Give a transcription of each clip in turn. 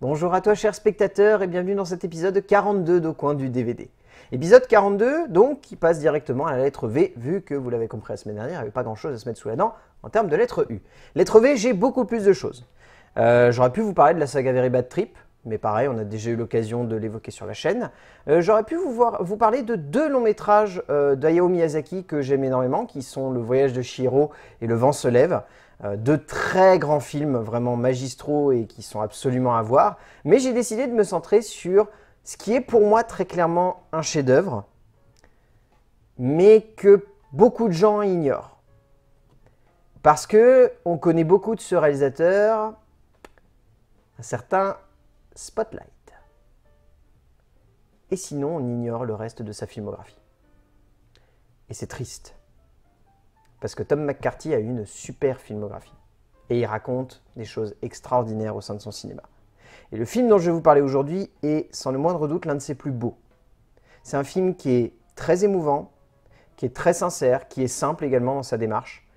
Bonjour à toi chers spectateurs et bienvenue dans cet épisode 42 d'Au coin du DVD. Épisode 42 donc qui passe directement à la lettre V vu que vous l'avez compris la semaine dernière, il n'y avait pas grand chose à se mettre sous la dent en termes de lettre U. Lettre V j'ai beaucoup plus de choses. Euh, j'aurais pu vous parler de la saga Very Bad Trip, mais pareil, on a déjà eu l'occasion de l'évoquer sur la chaîne. Euh, j'aurais pu vous, voir, vous, parler de deux longs métrages euh, d'Ayao Miyazaki que j'aime énormément, qui sont Le Voyage de Shiro et Le Vent se lève. Euh, de très grands films vraiment magistraux et qui sont absolument à voir. Mais j'ai décidé de me centrer sur ce qui est pour moi très clairement un chef-d'œuvre, mais que beaucoup de gens ignorent. Parce que on connaît beaucoup de ce réalisateur, un certain Spotlight. Et sinon, on ignore le reste de sa filmographie. Et c'est triste parce que Tom McCarthy a une super filmographie. Et il raconte des choses extraordinaires au sein de son cinéma. Et le film dont je vais vous parler aujourd'hui est, sans le moindre doute, l'un de ses plus beaux. C'est un film qui est très émouvant, qui est très sincère, qui est simple également dans sa démarche,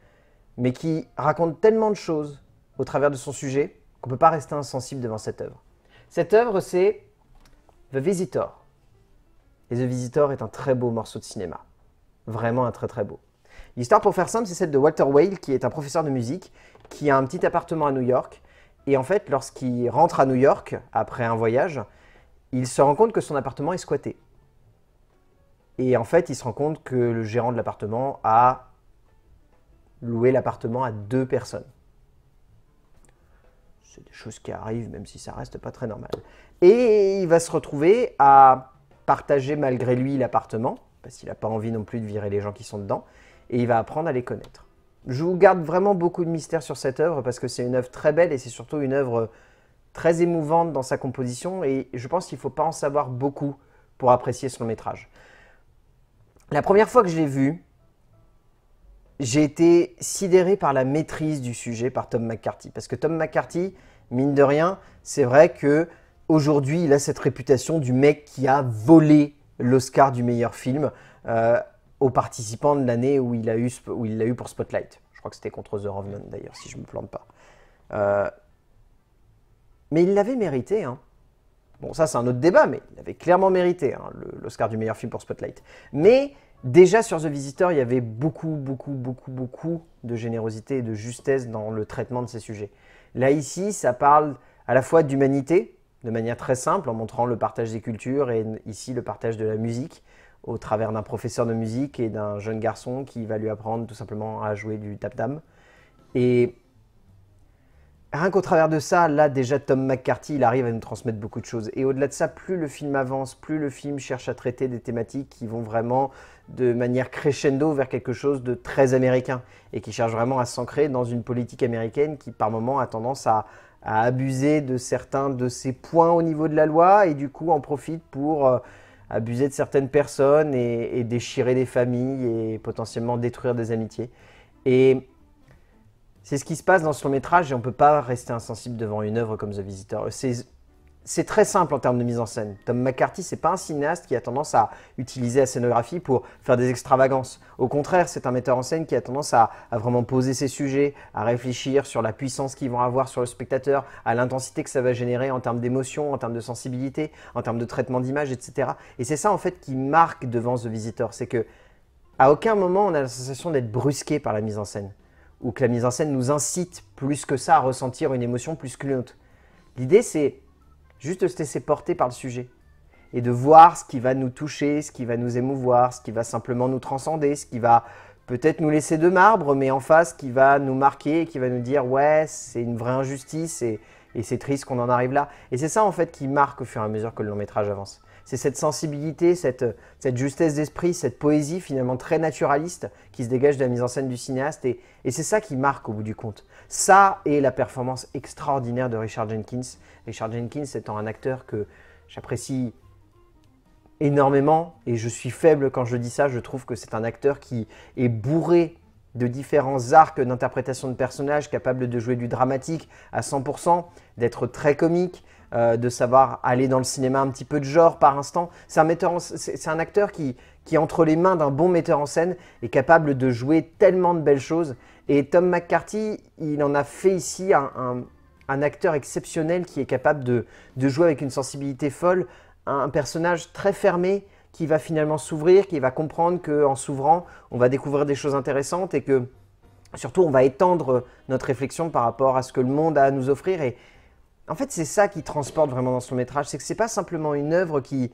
mais qui raconte tellement de choses au travers de son sujet qu'on ne peut pas rester insensible devant cette œuvre. Cette œuvre, c'est The Visitor. Et The Visitor est un très beau morceau de cinéma. Vraiment un très très beau. L'histoire pour faire simple, c'est celle de Walter Whale, qui est un professeur de musique, qui a un petit appartement à New York. Et en fait, lorsqu'il rentre à New York, après un voyage, il se rend compte que son appartement est squatté. Et en fait, il se rend compte que le gérant de l'appartement a loué l'appartement à deux personnes. C'est des choses qui arrivent, même si ça reste pas très normal. Et il va se retrouver à partager malgré lui l'appartement, parce qu'il n'a pas envie non plus de virer les gens qui sont dedans et il va apprendre à les connaître. Je vous garde vraiment beaucoup de mystère sur cette œuvre parce que c'est une œuvre très belle et c'est surtout une œuvre très émouvante dans sa composition et je pense qu'il ne faut pas en savoir beaucoup pour apprécier son métrage. La première fois que je l'ai vu, j'ai été sidéré par la maîtrise du sujet par Tom McCarthy. Parce que Tom McCarthy, mine de rien, c'est vrai que aujourd'hui, il a cette réputation du mec qui a volé l'Oscar du meilleur film. Euh, aux participants de l'année où il a eu où il l'a eu pour Spotlight. Je crois que c'était contre The Revenant d'ailleurs, si je me plante pas. Euh, mais il l'avait mérité. Hein. Bon, ça c'est un autre débat, mais il avait clairement mérité hein, l'Oscar du meilleur film pour Spotlight. Mais déjà sur The Visitor, il y avait beaucoup, beaucoup, beaucoup, beaucoup de générosité et de justesse dans le traitement de ces sujets. Là ici, ça parle à la fois d'humanité, de manière très simple, en montrant le partage des cultures et ici le partage de la musique, au travers d'un professeur de musique et d'un jeune garçon qui va lui apprendre tout simplement à jouer du tap-tam. Et rien qu'au travers de ça, là déjà Tom McCarthy, il arrive à nous transmettre beaucoup de choses. Et au-delà de ça, plus le film avance, plus le film cherche à traiter des thématiques qui vont vraiment de manière crescendo vers quelque chose de très américain et qui cherche vraiment à s'ancrer dans une politique américaine qui par moment a tendance à, abuser de certains de ses points au niveau de la loi et du coup en profite pour... Euh, abuser de certaines personnes et, déchirer des familles et potentiellement détruire des amitiés. Et c'est ce qui se passe dans ce long métrage et on ne peut pas rester insensible devant une œuvre comme The Visitor. C'est c'est très simple en termes de mise en scène. Tom McCarthy, c'est pas un cinéaste qui a tendance à utiliser la scénographie pour faire des extravagances. Au contraire, c'est un metteur en scène qui a tendance à, vraiment poser ses sujets, à réfléchir sur la puissance qu'ils vont avoir sur le spectateur, à l'intensité que ça va générer en termes d'émotion, en termes de sensibilité, en termes de traitement d'image, etc. Et c'est ça en fait qui marque devant The Visitor, c'est que à aucun moment on a la sensation d'être brusqué par la mise en scène, ou que la mise en scène nous incite plus que ça à ressentir une émotion plus qu'une autre. L'idée c'est Juste de se laisser porter par le sujet et de voir ce qui va nous toucher, ce qui va nous émouvoir, ce qui va simplement nous transcender, ce qui va peut-être nous laisser de marbre, mais en face ce qui va nous marquer qui va nous dire ouais, c'est une vraie injustice et, c'est triste qu'on en arrive là. Et c'est ça en fait qui marque au fur et à mesure que le long métrage avance. C'est cette sensibilité, cette, justesse d'esprit, cette poésie finalement très naturaliste qui se dégage de la mise en scène du cinéaste. et c'est ça qui marque au bout du compte. Ça est la performance extraordinaire de Richard Jenkins. Richard Jenkins étant un acteur que j'apprécie énormément et je suis faible quand je dis ça, je trouve que c'est un acteur qui est bourré de différents arcs d'interprétation de personnages, capable de jouer du dramatique à 100%, d'être très comique, euh, de savoir aller dans le cinéma un petit peu de genre par instant. C'est un, acteur qui, qui, entre les mains d'un bon metteur en scène, est capable de jouer tellement de belles choses. Et Tom McCarthy, il en a fait ici un, acteur exceptionnel qui est capable de, jouer avec une sensibilité folle, un personnage très fermé qui va finalement s'ouvrir, qui va comprendre qu'en s'ouvrant, on va découvrir des choses intéressantes et que surtout on va étendre notre réflexion par rapport à ce que le monde a à nous offrir. Et en fait, c'est ça qui transporte vraiment dans son métrage, c'est que ce n'est pas simplement une œuvre qui,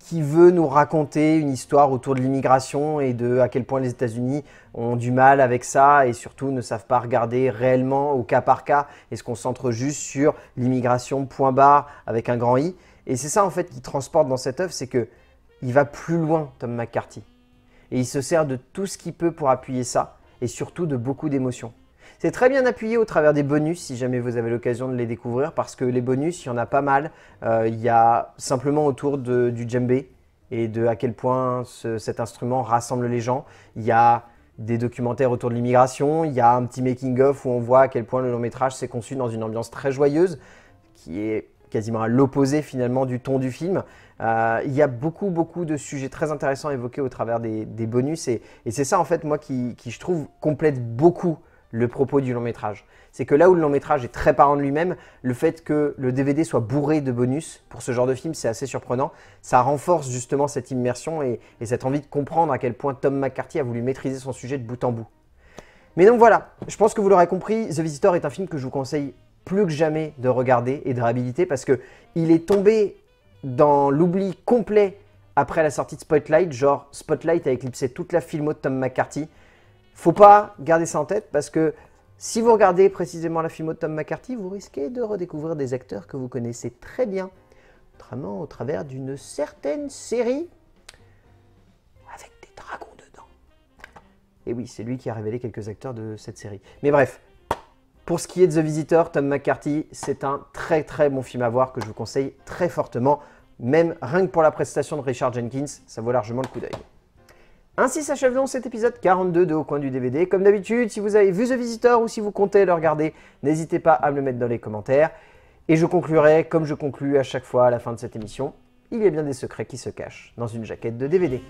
qui, veut nous raconter une histoire autour de l'immigration et de à quel point les États-Unis ont du mal avec ça et surtout ne savent pas regarder réellement au cas par cas et se concentrent juste sur l'immigration point barre avec un grand i. Et c'est ça en fait qui transporte dans cette œuvre, c'est que il va plus loin Tom McCarthy et il se sert de tout ce qu'il peut pour appuyer ça et surtout de beaucoup d'émotions. C'est très bien appuyé au travers des bonus si jamais vous avez l'occasion de les découvrir parce que les bonus, il y en a pas mal. Euh, il y a simplement autour de, du djembé et de à quel point cet instrument rassemble les gens. Il y a des documentaires autour de l'immigration, il y a un petit making-of où on voit à quel point le long métrage s'est conçu dans une ambiance très joyeuse qui est quasiment à l'opposé finalement du ton du film. Euh, il y a beaucoup beaucoup de sujets très intéressants évoqués au travers des, des bonus et, et c'est ça en fait moi qui, qui je trouve complète beaucoup le propos du long métrage. C'est que là où le long métrage est très parent de lui-même, le fait que le DVD soit bourré de bonus pour ce genre de film, c'est assez surprenant. Ça renforce justement cette immersion et, cette envie de comprendre à quel point Tom McCarthy a voulu maîtriser son sujet de bout en bout. Mais donc voilà, je pense que vous l'aurez compris, The Visitor est un film que je vous conseille plus que jamais de regarder et de réhabiliter parce que il est tombé dans l'oubli complet après la sortie de Spotlight, genre Spotlight a éclipsé toute la filmo de Tom McCarthy faut pas garder ça en tête parce que si vous regardez précisément la film de Tom McCarthy, vous risquez de redécouvrir des acteurs que vous connaissez très bien, notamment au travers d'une certaine série avec des dragons dedans. Et oui, c'est lui qui a révélé quelques acteurs de cette série. Mais bref, pour ce qui est de The Visitor, Tom McCarthy, c'est un très très bon film à voir que je vous conseille très fortement. Même rien que pour la prestation de Richard Jenkins, ça vaut largement le coup d'œil. Ainsi s'achève donc cet épisode 42 de Au coin du DVD. Comme d'habitude, si vous avez vu The Visitor ou si vous comptez le regarder, n'hésitez pas à me le mettre dans les commentaires. Et je conclurai, comme je conclus à chaque fois à la fin de cette émission, il y a bien des secrets qui se cachent dans une jaquette de DVD.